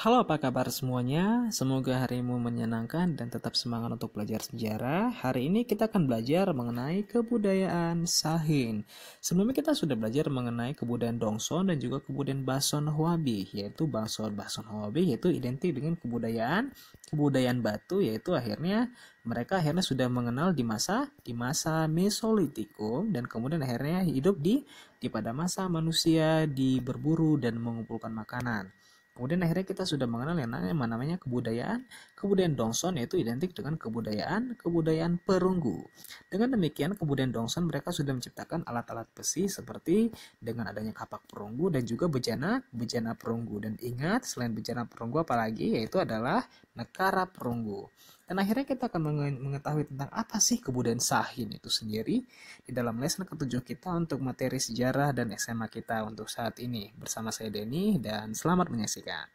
Halo apa kabar semuanya, semoga harimu menyenangkan dan tetap semangat untuk belajar sejarah Hari ini kita akan belajar mengenai kebudayaan Sahin Sebelumnya kita sudah belajar mengenai kebudayaan Dongson dan juga kebudayaan Bason Huabi Yaitu Bason Bason Huabi yaitu identik dengan kebudayaan kebudayaan batu yaitu akhirnya mereka akhirnya sudah mengenal di masa di masa Mesolitikum dan kemudian akhirnya hidup di di pada masa manusia di berburu dan mengumpulkan makanan Kemudian akhirnya kita sudah mengenal yang namanya kebudayaan. Kemudian Dongson yaitu identik dengan kebudayaan kebudayaan perunggu. Dengan demikian kebudayaan Dongson mereka sudah menciptakan alat-alat besi seperti dengan adanya kapak perunggu dan juga bejana bejana perunggu. Dan ingat selain bejana perunggu apalagi yaitu adalah nekara perunggu. Dan akhirnya kita akan mengetahui tentang apa sih kebudayaan Sahin itu sendiri di dalam lesson ketujuh kita untuk materi sejarah dan SMA kita untuk saat ini. Bersama saya Denny dan selamat menyaksikan.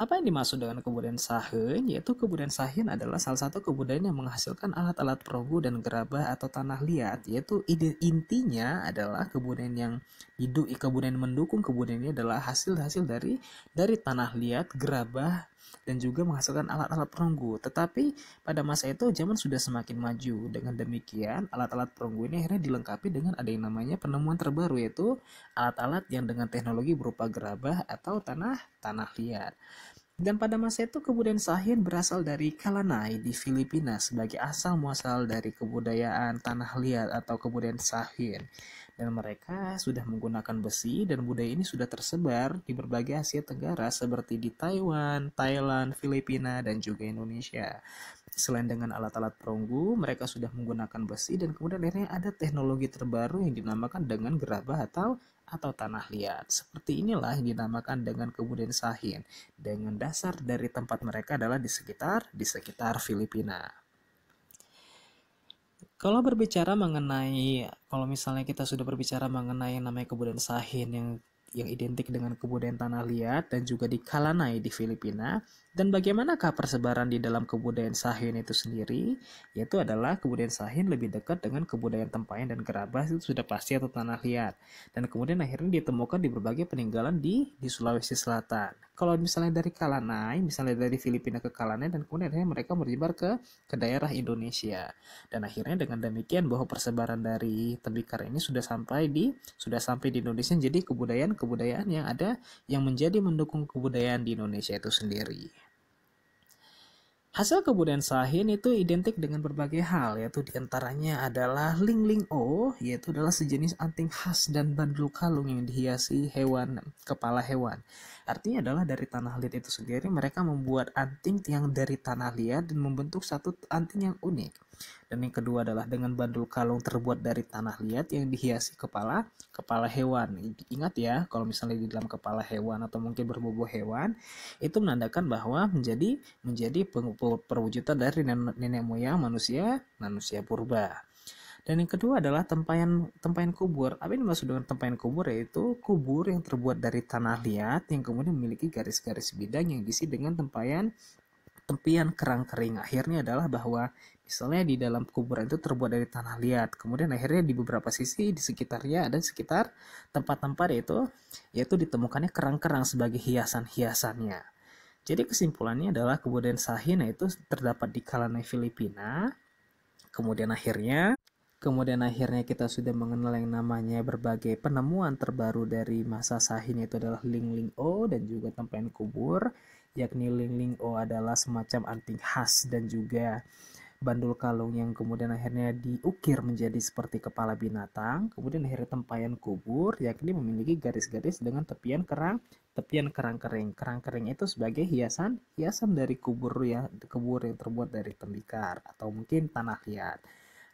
Apa yang dimaksud dengan kebudayaan Sahin? Yaitu kebudayaan Sahin adalah salah satu kebudayaan yang menghasilkan alat-alat perogu dan gerabah atau tanah liat. Yaitu intinya adalah kebudayaan yang hidup, kebudayaan mendukung kebudayaannya adalah hasil-hasil dari dari tanah liat, gerabah, dan juga menghasilkan alat-alat perunggu. Tetapi pada masa itu zaman sudah semakin maju. Dengan demikian, alat-alat perunggu ini akhirnya dilengkapi dengan ada yang namanya penemuan terbaru yaitu alat-alat yang dengan teknologi berupa gerabah atau tanah tanah liat. Dan pada masa itu kebudayaan Sahin berasal dari Kalanai di Filipina sebagai asal muasal dari kebudayaan tanah liat atau kebudayaan Sahin dan mereka sudah menggunakan besi dan budaya ini sudah tersebar di berbagai Asia Tenggara seperti di Taiwan, Thailand, Filipina, dan juga Indonesia. Selain dengan alat-alat perunggu, mereka sudah menggunakan besi dan kemudian akhirnya ada teknologi terbaru yang dinamakan dengan gerabah atau atau tanah liat. Seperti inilah yang dinamakan dengan kemudian sahin. Dengan dasar dari tempat mereka adalah di sekitar di sekitar Filipina. Kalau berbicara mengenai kalau misalnya kita sudah berbicara mengenai yang namanya kebudayaan Sahin yang yang identik dengan kebudayaan tanah liat dan juga di Kalanai di Filipina, dan bagaimanakah persebaran di dalam kebudayaan Sahin itu sendiri? Yaitu adalah kebudayaan Sahin lebih dekat dengan kebudayaan Tempayan dan Gerabah itu sudah pasti atau tanah liat. Dan kemudian akhirnya ditemukan di berbagai peninggalan di, di Sulawesi Selatan. Kalau misalnya dari Kalanai, misalnya dari Filipina ke Kalanai, dan kemudian akhirnya mereka menyebar ke, ke daerah Indonesia. Dan akhirnya dengan demikian bahwa persebaran dari tembikar ini sudah sampai di sudah sampai di Indonesia jadi kebudayaan-kebudayaan yang ada yang menjadi mendukung kebudayaan di Indonesia itu sendiri. Hasil kebudayaan Sahin itu identik dengan berbagai hal, yaitu diantaranya adalah Ling Ling O, yaitu adalah sejenis anting khas dan bandul kalung yang dihiasi hewan, kepala hewan. Artinya adalah dari tanah liat itu sendiri mereka membuat anting yang dari tanah liat dan membentuk satu anting yang unik. Dan yang kedua adalah dengan bandul kalung terbuat dari tanah liat yang dihiasi kepala, kepala hewan. Ingat ya, kalau misalnya di dalam kepala hewan atau mungkin berbobo hewan, itu menandakan bahwa menjadi menjadi perwujudan dari nenek moyang manusia, manusia purba. Dan yang kedua adalah tempayan tempayan kubur. Apa ini dimaksud dengan tempayan kubur yaitu kubur yang terbuat dari tanah liat yang kemudian memiliki garis-garis bidang yang diisi dengan tempayan tempian kerang kering. Akhirnya adalah bahwa misalnya di dalam kuburan itu terbuat dari tanah liat. Kemudian akhirnya di beberapa sisi di sekitarnya ada sekitar tempat-tempat yaitu yaitu ditemukannya kerang-kerang sebagai hiasan-hiasannya. Jadi kesimpulannya adalah kebudayaan Sahina itu terdapat di kalangan Filipina. Kemudian akhirnya Kemudian akhirnya kita sudah mengenal yang namanya berbagai penemuan terbaru dari masa Sahin itu adalah Ling Ling O dan juga tempat kubur. Yakni Ling Ling O adalah semacam anting khas dan juga bandul kalung yang kemudian akhirnya diukir menjadi seperti kepala binatang, kemudian akhirnya tempayan kubur yakni memiliki garis-garis dengan tepian kerang, tepian kerang kering. Kerang kering itu sebagai hiasan, hiasan dari kubur ya, kubur yang terbuat dari tembikar atau mungkin tanah liat.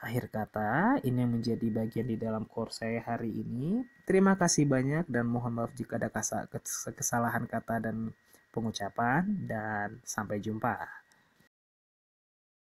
Akhir kata, ini yang menjadi bagian di dalam course saya hari ini. Terima kasih banyak dan mohon maaf jika ada kesalahan kata dan pengucapan dan sampai jumpa.